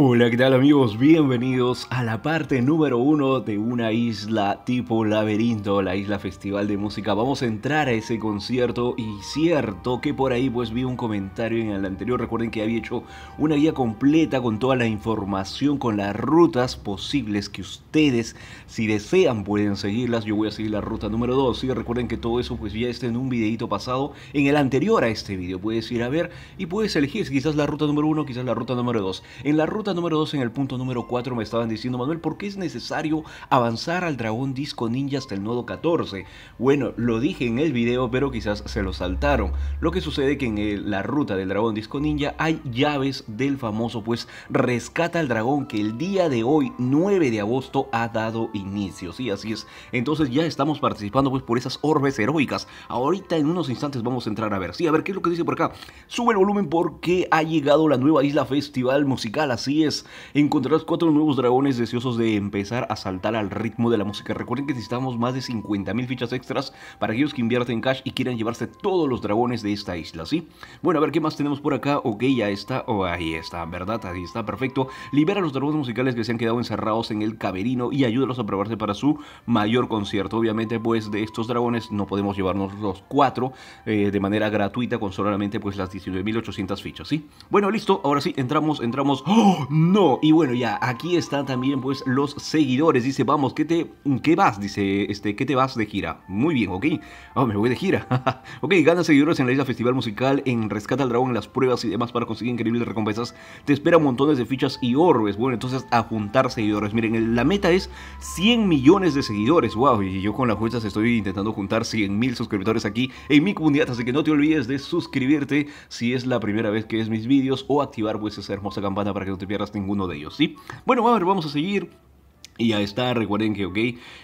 Hola, ¿qué tal amigos? Bienvenidos a la parte número uno de una isla tipo laberinto, la isla festival de música. Vamos a entrar a ese concierto y cierto que por ahí pues vi un comentario en el anterior. Recuerden que había hecho una guía completa con toda la información, con las rutas posibles que ustedes si desean pueden seguirlas. Yo voy a seguir la ruta número 2. Y recuerden que todo eso pues ya está en un videito pasado en el anterior a este video. Puedes ir a ver y puedes elegir quizás la ruta número uno, quizás la ruta número 2. En la ruta número 2 en el punto número 4 me estaban diciendo, Manuel, ¿por qué es necesario avanzar al dragón disco ninja hasta el nodo 14? Bueno, lo dije en el video, pero quizás se lo saltaron. Lo que sucede que en la ruta del dragón disco ninja hay llaves del famoso, pues rescata al dragón que el día de hoy, 9 de agosto, ha dado inicio. Sí, así es. Entonces ya estamos participando pues por esas orbes heroicas. Ahorita en unos instantes vamos a entrar a ver. Sí, a ver qué es lo que dice por acá. Sube el volumen porque ha llegado la nueva isla festival musical. Así es, encontrarás cuatro nuevos dragones deseosos de empezar a saltar al ritmo de la música. Recuerden que necesitamos más de 50.000 fichas extras para aquellos que invierten cash y quieran llevarse todos los dragones de esta isla, ¿sí? Bueno, a ver qué más tenemos por acá. Ok, ya está. Oh, ahí está, ¿verdad? Ahí está, perfecto. Libera los dragones musicales que se han quedado encerrados en el caverino y ayúdalos a probarse para su mayor concierto. Obviamente, pues de estos dragones no podemos llevarnos los cuatro eh, de manera gratuita con solamente pues las 19.800 fichas, ¿sí? Bueno, listo. Ahora sí, entramos, entramos. ¡Oh! no! Y bueno, ya, aquí están también pues los seguidores. Dice, vamos, ¿qué te qué vas? Dice, este, ¿qué te vas de gira? Muy bien, ok. Ah, me voy de gira. ok, ganas seguidores en la isla Festival Musical, en Rescata al Dragón, en las pruebas y demás para conseguir increíbles recompensas. Te esperan montones de fichas y orbes. Bueno, entonces a juntar seguidores. Miren, la meta es 100 millones de seguidores. Wow, y yo con las fuerzas estoy intentando juntar 100 mil suscriptores aquí en mi comunidad. Así que no te olvides de suscribirte si es la primera vez que ves mis vídeos o activar pues esa hermosa campana para que no te Vieras ninguno de ellos, ¿sí? Bueno, a ver, vamos a seguir y ya está, recuerden que, ok,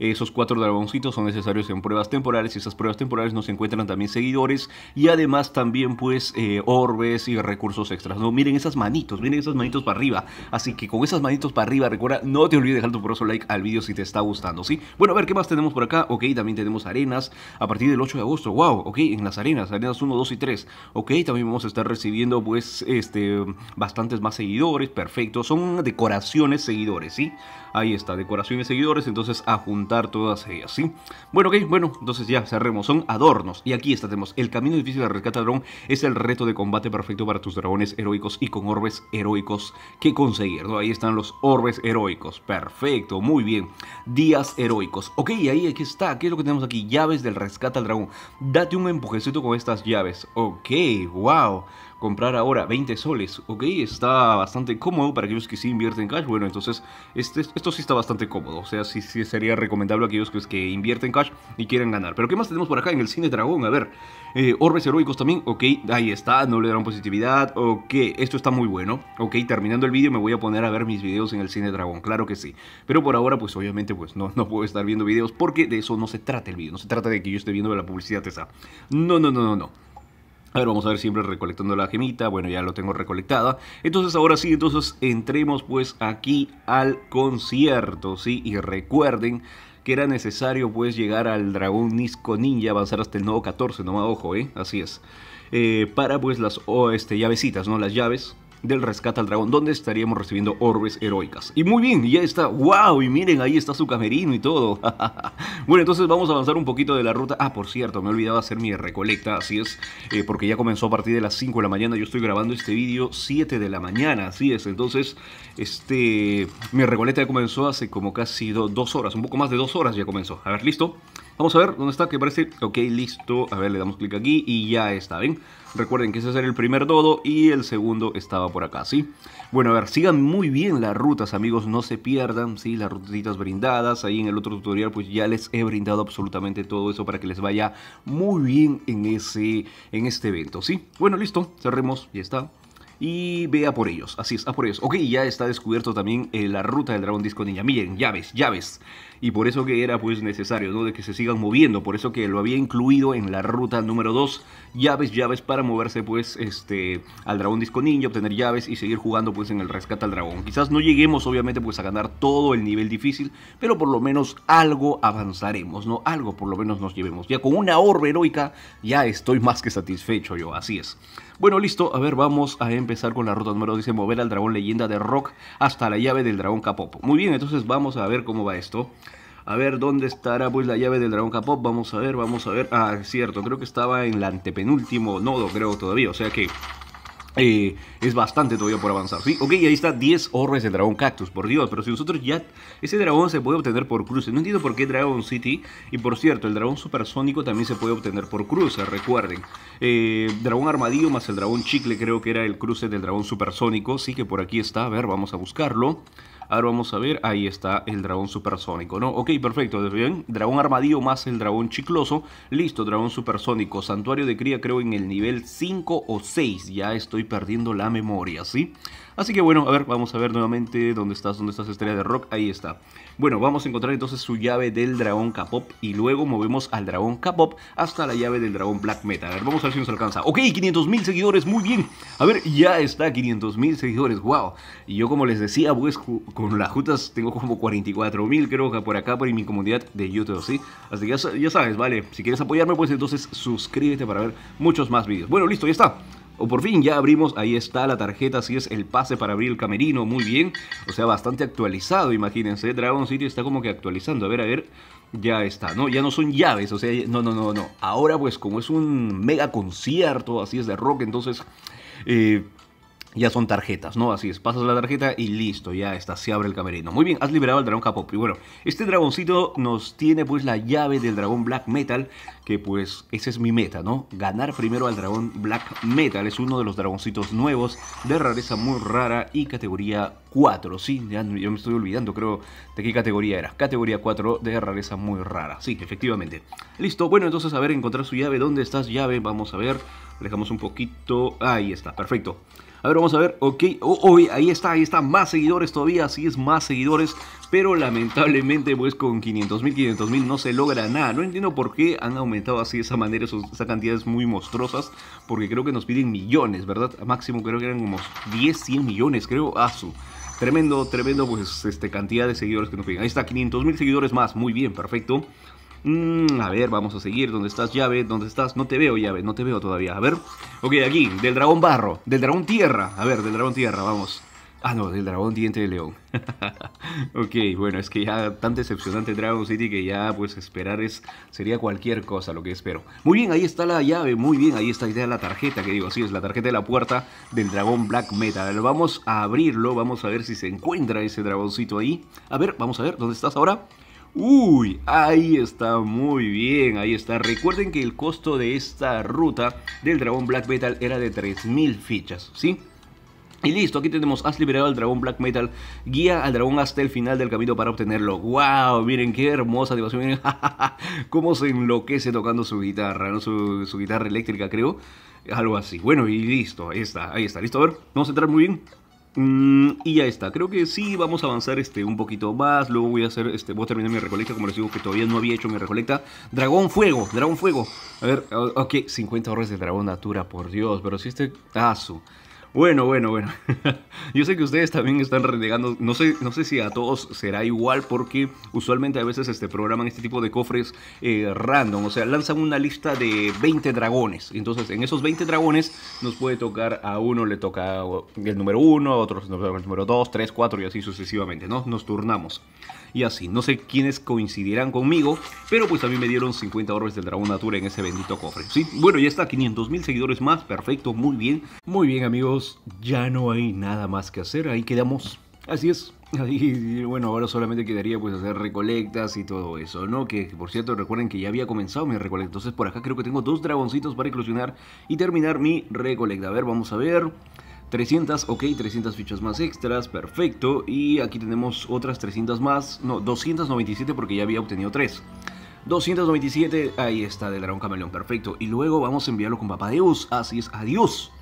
esos cuatro dragoncitos son necesarios en pruebas temporales y esas pruebas temporales nos encuentran también seguidores y además también pues eh, orbes y recursos extras, ¿no? Miren esas manitos, miren esas manitos para arriba, así que con esas manitos para arriba, recuerda, no te olvides dejar tu poroso like al vídeo si te está gustando, ¿sí? Bueno, a ver, ¿qué más tenemos por acá? Ok, también tenemos arenas a partir del 8 de agosto, wow, ok, en las arenas, arenas 1, 2 y 3, ok, también vamos a estar recibiendo pues este, bastantes más seguidores, perfecto, son decoraciones seguidores, ¿sí? Ahí está decoración de seguidores, entonces a juntar todas ellas, ¿sí? Bueno, ok, bueno, entonces ya cerremos, son adornos. Y aquí está, tenemos el camino difícil de rescate dragón, es el reto de combate perfecto para tus dragones heroicos y con orbes heroicos que conseguir, ¿no? Ahí están los orbes heroicos, perfecto, muy bien. Días heroicos, ok, ahí aquí está, ¿qué es lo que tenemos aquí? Llaves del rescate al dragón. Date un empujecito con estas llaves, ok, wow comprar ahora 20 soles, ¿ok? Está bastante cómodo para aquellos que sí invierten cash. Bueno, entonces este, esto sí está bastante cómodo. O sea, sí, sería recomendable aquellos que, que invierten cash y quieren ganar. Pero ¿qué más tenemos por acá en el cine dragón? A ver, eh, orbes heroicos también, ok, ahí está, no le darán positividad, ok, esto está muy bueno. Ok, terminando el vídeo me voy a poner a ver mis videos en el cine dragón, claro que sí. Pero por ahora, pues obviamente, pues no, no puedo estar viendo videos porque de eso no se trata el vídeo. No se trata de que yo esté viendo la publicidad esa. No, no, no, no, no ver, vamos a ver siempre recolectando la gemita. Bueno, ya lo tengo recolectada. Entonces ahora sí, entonces entremos pues aquí al concierto, ¿sí? Y recuerden que era necesario pues llegar al dragón Nisco Ninja, avanzar hasta el nodo 14, nomás ojo, ¿eh? Así es. Eh, para pues las este, llavecitas, ¿no? Las llaves del rescate al dragón, donde estaríamos recibiendo orbes heroicas. Y muy bien, ya está, wow, y miren, ahí está su camerino y todo. bueno, entonces vamos a avanzar un poquito de la ruta. Ah, por cierto, me olvidaba hacer mi recolecta, así es, eh, porque ya comenzó a partir de las 5 de la mañana, yo estoy grabando este vídeo 7 de la mañana, así es, entonces, este, mi recolecta ya comenzó hace como casi 2 dos horas, un poco más de dos horas ya comenzó. A ver, listo. Vamos a ver dónde está, que parece. Ok, listo. A ver, le damos clic aquí y ya está, ¿ven? Recuerden que ese era el primer todo y el segundo estaba por acá, ¿sí? Bueno, a ver, sigan muy bien las rutas, amigos. No se pierdan, ¿sí? Las rutitas brindadas. Ahí en el otro tutorial, pues ya les he brindado absolutamente todo eso para que les vaya muy bien en, ese, en este evento, ¿sí? Bueno, listo. Cerremos. Ya está y vea por ellos. Así es, a por ellos. Ok, ya está descubierto también eh, la ruta del dragón disco ninja. Miren, llaves, llaves. Y por eso que era pues necesario, ¿no? De que se sigan moviendo. Por eso que lo había incluido en la ruta número 2. Llaves, llaves para moverse pues este al dragón disco ninja, obtener llaves y seguir jugando pues en el rescate al dragón. Quizás no lleguemos obviamente pues a ganar todo el nivel difícil, pero por lo menos algo avanzaremos, ¿no? Algo por lo menos nos llevemos. Ya con una orbe heroica ya estoy más que satisfecho yo, así es. Bueno, listo, a ver, vamos a empezar con la ruta número dice mover al dragón leyenda de Rock hasta la llave del dragón Kapop Muy bien, entonces vamos a ver cómo va esto. A ver, ¿dónde estará pues la llave del dragón Kapop, Vamos a ver, vamos a ver. Ah, cierto, creo que estaba en el antepenúltimo nodo, creo todavía. O sea que eh, es bastante todavía por avanzar, ¿sí? Ok, ahí está 10 horres de dragón cactus, por Dios, pero si nosotros ya... Ese dragón se puede obtener por cruce. no entiendo por qué Dragon City, y por cierto, el dragón supersónico también se puede obtener por cruces, recuerden. Eh, dragón armadillo más el dragón chicle creo que era el cruce del dragón supersónico, sí que por aquí está, a ver, vamos a buscarlo. Ahora vamos a ver, ahí está el dragón supersónico, ¿no? Ok, perfecto, bien. Dragón armadillo más el dragón chicloso. Listo, dragón supersónico. Santuario de cría creo en el nivel 5 o 6. Ya estoy perdiendo la memoria, ¿sí? Así que bueno, a ver, vamos a ver nuevamente dónde estás, dónde estás Estrella de Rock, ahí está. Bueno, vamos a encontrar entonces su llave del dragón K-Pop y luego movemos al dragón k hasta la llave del dragón Black Metal. A ver, vamos a ver si nos alcanza. Ok, 500.000 seguidores, muy bien. A ver, ya está, 500.000 seguidores, wow. Y yo como les decía, pues con las jutas tengo como 44.000 creo que por acá, por mi comunidad de YouTube, ¿sí? Así que ya sabes, vale, si quieres apoyarme, pues entonces suscríbete para ver muchos más vídeos. Bueno, listo, ya está. O por fin ya abrimos, ahí está la tarjeta, así es el pase para abrir el camerino, muy bien. O sea, bastante actualizado, imagínense. ¿eh? Dragon City está como que actualizando. A ver, a ver, ya está, ¿no? Ya no son llaves, o sea, no, no, no, no. Ahora pues como es un mega concierto, así es de rock, entonces... Eh, ya son tarjetas, ¿no? Así es, pasas la tarjeta y listo, ya está, se abre el camerino. Muy bien, has liberado al dragón k bueno, este dragoncito nos tiene pues la llave del dragón Black Metal, que pues esa es mi meta, ¿no? Ganar primero al dragón Black Metal, es uno de los dragoncitos nuevos de rareza muy rara y categoría 4, sí, ya, yo me estoy olvidando, creo, de qué categoría era. Categoría 4 de rareza muy rara, sí, efectivamente. Listo, bueno, entonces a ver, encontrar su llave, ¿dónde estás llave? Vamos a ver, dejamos un poquito, ahí está, perfecto. A ver, vamos a ver, ok, oh, oh ahí está, ahí está, más seguidores todavía, así es, más seguidores, pero lamentablemente pues con 500.000, 500.000 no se logra nada, no entiendo por qué han aumentado así de esa manera, esas cantidades muy monstruosas, porque creo que nos piden millones, ¿verdad? máximo creo que eran como 10, 100 millones, creo, a ah, su... Tremendo, tremendo, pues, este, cantidad de seguidores que nos piden. Ahí está, 500 mil seguidores más. Muy bien, perfecto. Mm, a ver, vamos a seguir. ¿Dónde estás, llave? ¿Dónde estás? No te veo, llave. No te veo todavía. A ver. Ok, aquí, del dragón barro. Del dragón tierra. A ver, del dragón tierra, vamos. Ah, no, del dragón diente de león. ok, bueno, es que ya tan decepcionante Dragon City que ya pues esperar es sería cualquier cosa lo que espero. Muy bien, ahí está la llave, muy bien, ahí está, ahí la tarjeta, que digo, sí, es la tarjeta de la puerta del dragón Black Metal. Vamos a abrirlo, vamos a ver si se encuentra ese dragoncito ahí. A ver, vamos a ver, ¿dónde estás ahora? Uy, ahí está, muy bien, ahí está. Recuerden que el costo de esta ruta del dragón Black Metal era de 3.000 fichas, ¿sí? sí y listo, aquí tenemos, has liberado al dragón Black Metal, guía al dragón hasta el final del camino para obtenerlo. ¡Wow! Miren qué hermosa animación, miren cómo se enloquece tocando su guitarra, ¿no? Su, guitarra eléctrica creo, algo así. Bueno, y listo, ahí está, ahí está, listo, a ver, vamos a entrar muy bien. Mm, y ya está, creo que sí vamos a avanzar este, un poquito más, luego voy a hacer, este, voy a terminar mi recolecta, como les digo que todavía no había hecho mi recolecta. Dragón Fuego, Dragón Fuego. A ver, ok, 50 horas de Dragón Natura, por Dios, pero si este... tazo ah, bueno, bueno, bueno. Yo sé que ustedes también están renegando. No sé, no sé si a todos será igual porque usualmente a veces este, programan este tipo de cofres eh, random. O sea, lanzan una lista de 20 dragones. Entonces, en esos 20 dragones nos puede tocar a uno le toca el número 1, a otros el número 2, 3, 4 y así sucesivamente. ¿no? Nos turnamos. Y así, no sé quiénes coincidirán conmigo, pero pues a mí me dieron 50 orbes del dragón natura en ese bendito cofre. ¿sí? Bueno, ya está, 500 mil seguidores más, perfecto, muy bien. Muy bien amigos ya no hay nada más que hacer, ahí quedamos. Así es. bueno, ahora solamente quedaría pues hacer recolectas y todo eso, ¿no? Que por cierto, recuerden que ya había comenzado mi recolecta. Entonces por acá creo que tengo dos dragoncitos para eclosionar y terminar mi recolecta. A ver, vamos a ver. 300, ok, 300 fichas más extras, perfecto. Y aquí tenemos otras 300 más, no, 297 porque ya había obtenido 3. 297, ahí está, del dragón camaleón, perfecto. Y luego vamos a enviarlo con papá Deus, así es, adiós.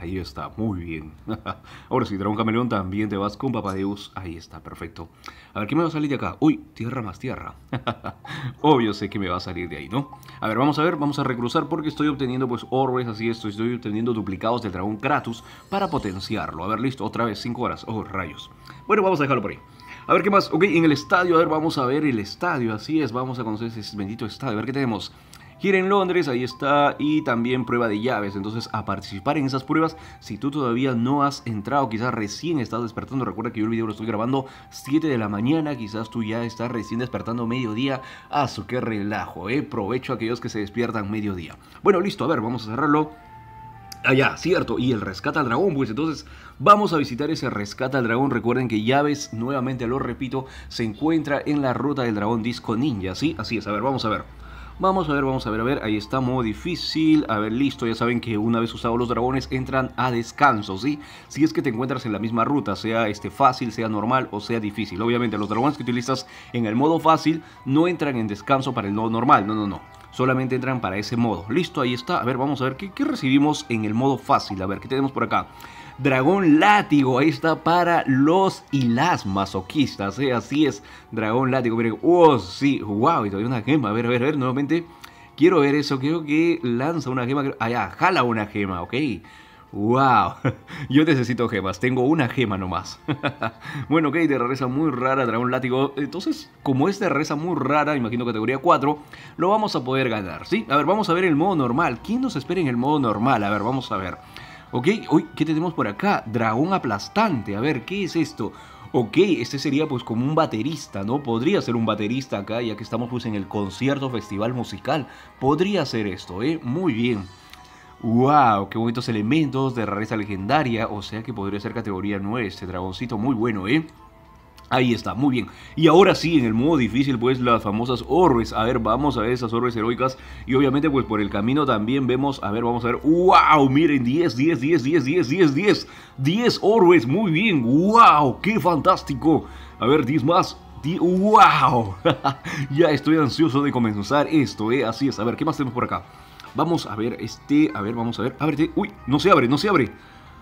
Ahí está, muy bien. Ahora si dragón un también te vas con Papá Ahí está, perfecto. A ver, ¿qué me va a salir de acá? Uy, tierra más tierra. Obvio sé que me va a salir de ahí, ¿no? A ver, vamos a ver, vamos a recruzar porque estoy obteniendo pues orbes, así esto. Estoy obteniendo duplicados del dragón Kratos para potenciarlo. A ver, listo, otra vez, cinco horas. Oh, rayos. Bueno, vamos a dejarlo por ahí. A ver qué más. Ok, en el estadio, a ver, vamos a ver el estadio. Así es, vamos a conocer ese bendito estadio. A ver qué tenemos gira en Londres, ahí está, y también prueba de llaves. Entonces, a participar en esas pruebas, si tú todavía no has entrado, quizás recién estás despertando, recuerda que yo el video lo estoy grabando 7 de la mañana, quizás tú ya estás recién despertando mediodía, Ah, su que relajo, eh, provecho a aquellos que se despiertan mediodía. Bueno, listo, a ver, vamos a cerrarlo. Allá, ah, cierto, y el rescata al dragón, pues entonces vamos a visitar ese rescata al dragón. Recuerden que llaves, nuevamente lo repito, se encuentra en la ruta del dragón disco ninja, ¿sí? Así es, a ver, vamos a ver. Vamos a ver, vamos a ver, a ver, ahí está, modo difícil, a ver, listo, ya saben que una vez usados los dragones entran a descanso, ¿sí? Si es que te encuentras en la misma ruta, sea este fácil, sea normal o sea difícil. Obviamente los dragones que utilizas en el modo fácil no entran en descanso para el modo normal, no, no, no solamente entran para ese modo. Listo, ahí está. A ver, vamos a ver qué, qué, recibimos en el modo fácil. A ver, ¿qué tenemos por acá? Dragón Látigo, ahí está para los y las masoquistas, ¿eh? así es, Dragón Látigo, miren, oh sí, wow, y todavía una gema, a ver, a ver, a ver, nuevamente, quiero ver eso, creo que lanza una gema, allá, jala una gema, ok, Wow, yo necesito gemas, tengo una gema nomás. bueno, ok, de rareza muy rara, dragón látigo. Entonces, como es de rareza muy rara, imagino categoría 4, lo vamos a poder ganar, ¿sí? A ver, vamos a ver el modo normal. ¿Quién nos espera en el modo normal? A ver, vamos a ver. Ok, uy, ¿qué tenemos por acá? Dragón aplastante, a ver, ¿qué es esto? Ok, este sería pues como un baterista, ¿no? Podría ser un baterista acá, ya que estamos pues en el concierto festival musical. Podría ser esto, ¿eh? Muy bien. ¡Wow! ¡Qué bonitos elementos de rareza legendaria! O sea que podría ser categoría 9 este dragoncito. Muy bueno, ¿eh? Ahí está, muy bien. Y ahora sí, en el modo difícil, pues las famosas orbes. A ver, vamos a ver esas orbes heroicas. Y obviamente, pues por el camino también vemos, a ver, vamos a ver. ¡Wow! Miren, 10, 10, 10, 10, 10, 10, 10. 10 orbes, muy bien. ¡Wow! ¡Qué fantástico! A ver, 10 más. ¡Wow! ya estoy ansioso de comenzar esto, ¿eh? Así es. A ver, ¿qué más tenemos por acá? Vamos a ver, este, a ver, vamos a ver. Ábrete. Uy, no se abre, no se abre.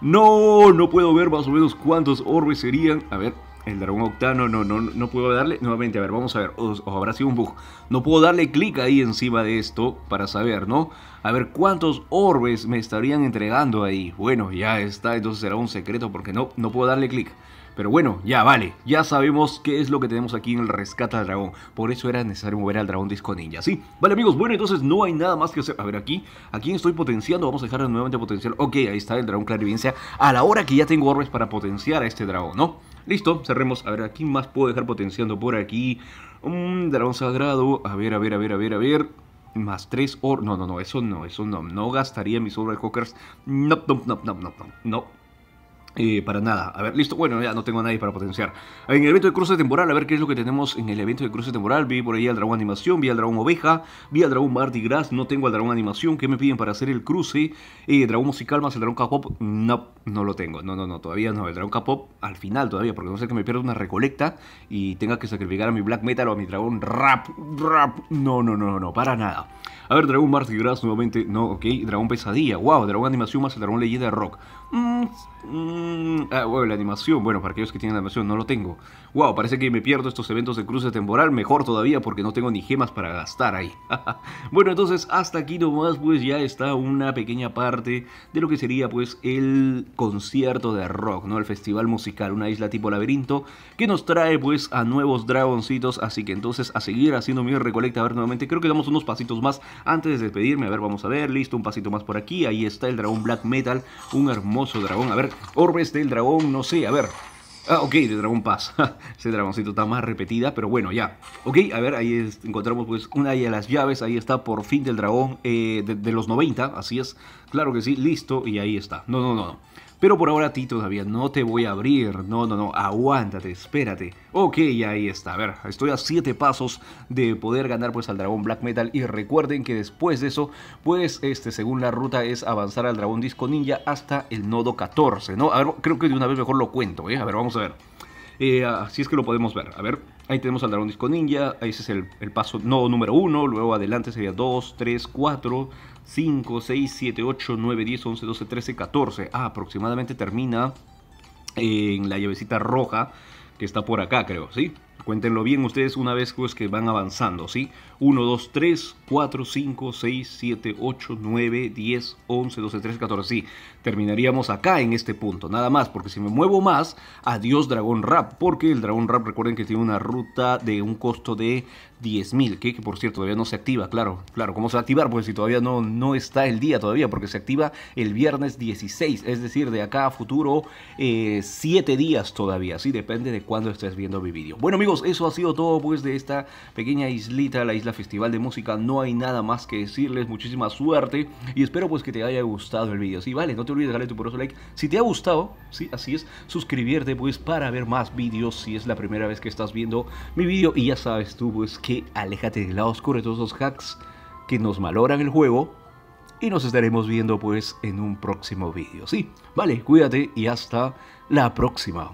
No, no puedo ver más o menos cuántos orbes serían. A ver, el dragón octano, no, no, no puedo darle, nuevamente, a ver, vamos a ver, o habrá sido un bug, no puedo darle clic ahí encima de esto para saber, ¿no? A ver cuántos orbes me estarían entregando ahí, bueno, ya está, entonces será un secreto porque no, no puedo darle clic. Pero bueno, ya vale, ya sabemos qué es lo que tenemos aquí en el rescate al dragón. Por eso era necesario mover al dragón disco ninja, ¿sí? Vale amigos, bueno, entonces no hay nada más que hacer. A ver aquí, aquí estoy potenciando? Vamos a dejar nuevamente potencial. Ok, ahí está el dragón clarividencia. A la hora que ya tengo orbes para potenciar a este dragón, ¿no? Listo, cerremos. A ver, ¿a quién más puedo dejar potenciando por aquí? Un mm, dragón sagrado. A ver, a ver, a ver, a ver, a ver más tres or... No, no, no, eso no, eso no. No gastaría mis orbes, No, no, no, no, no, no. no. Eh, para nada. A ver, listo. Bueno, ya no tengo a nadie para potenciar. En el evento de cruce temporal, a ver qué es lo que tenemos en el evento de cruce temporal. Vi por ahí al dragón animación, vi al dragón oveja, vi al dragón Mardi Gras. No tengo al dragón animación. ¿Qué me piden para hacer el cruce? Eh, dragón musical más el dragón K-pop. No, no lo tengo. No, no, no, todavía no. El dragón K-pop al final todavía, porque no sé que me pierda una recolecta y tenga que sacrificar a mi black metal o a mi dragón rap. Rap. No, no, no, no, para nada. A ver, dragón Mardi nuevamente. No, ok. Dragón pesadilla. Wow, dragón animación más el dragón leyenda rock. Mm, mm, ah, bueno, la animación, bueno, para aquellos que tienen animación, no lo tengo. Wow, parece que me pierdo estos eventos de cruce temporal, mejor todavía porque no tengo ni gemas para gastar ahí. bueno, entonces hasta aquí nomás pues ya está una pequeña parte de lo que sería pues el concierto de rock, ¿no? El festival musical, una isla tipo laberinto que nos trae pues a nuevos dragoncitos, así que entonces a seguir haciendo mi recolecta, a ver nuevamente, creo que damos unos pasitos más antes de despedirme, a ver, vamos a ver, listo, un pasito más por aquí, ahí está el dragón Black Metal, un hermoso dragón, a ver, orbes del dragón, no sé, a ver, Ah, ok, de Dragon paz, Ese dragoncito está más repetida, pero bueno, ya. Ok, a ver, ahí encontramos pues una de las llaves. Ahí está por fin del dragón eh, de, de, los 90, así es. Claro que sí, listo, y ahí está. No, no, no, no. Pero por ahora a ti todavía no te voy a abrir. No, no, no, aguántate, espérate. Ok, ahí está. A ver, estoy a 7 pasos de poder ganar pues al dragón Black Metal. Y recuerden que después de eso, pues este, según la ruta es avanzar al dragón Disco Ninja hasta el nodo 14, ¿no? A ver, creo que de una vez mejor lo cuento, ¿eh? A ver, vamos a ver. Eh, así si es que lo podemos ver. A ver, Ahí tenemos al dragón disco ninja, ese es el, el paso nodo número 1, luego adelante sería 2, 3, 4, 5, 6, 7, 8, 9, 10, 11, 12, 13, 14. Ah, aproximadamente termina en la llavecita roja que está por acá, creo, ¿sí? Cuéntenlo bien ustedes una vez pues que van avanzando, ¿sí? 1, 2, 3, 4, 5, 6, 7, 8, 9, 10, 11, 12, 13, 14. Sí, terminaríamos acá en este punto, nada más, porque si me muevo más, adiós Dragón Rap, porque el Dragón Rap recuerden que tiene una ruta de un costo de 10.000, que, por cierto todavía no se activa, claro, claro, ¿cómo se va a activar? Pues si todavía no, no está el día todavía, porque se activa el viernes 16, es decir, de acá a futuro 7 eh, días todavía, así depende de cuándo estés viendo mi vídeo. Bueno amigos, eso ha sido todo pues de esta pequeña islita, la isla Festival de Música, no hay nada más que decirles, muchísima suerte y espero pues que te haya gustado el vídeo, sí, vale, no te olvides darle tu poroso like, si te ha gustado, sí, así es, suscribirte pues para ver más vídeos si es la primera vez que estás viendo mi vídeo y ya sabes tú pues que aléjate del lado oscuro de todos esos hacks que nos maloran el juego. Y nos estaremos viendo pues en un próximo vídeo. Sí, vale, cuídate y hasta la próxima.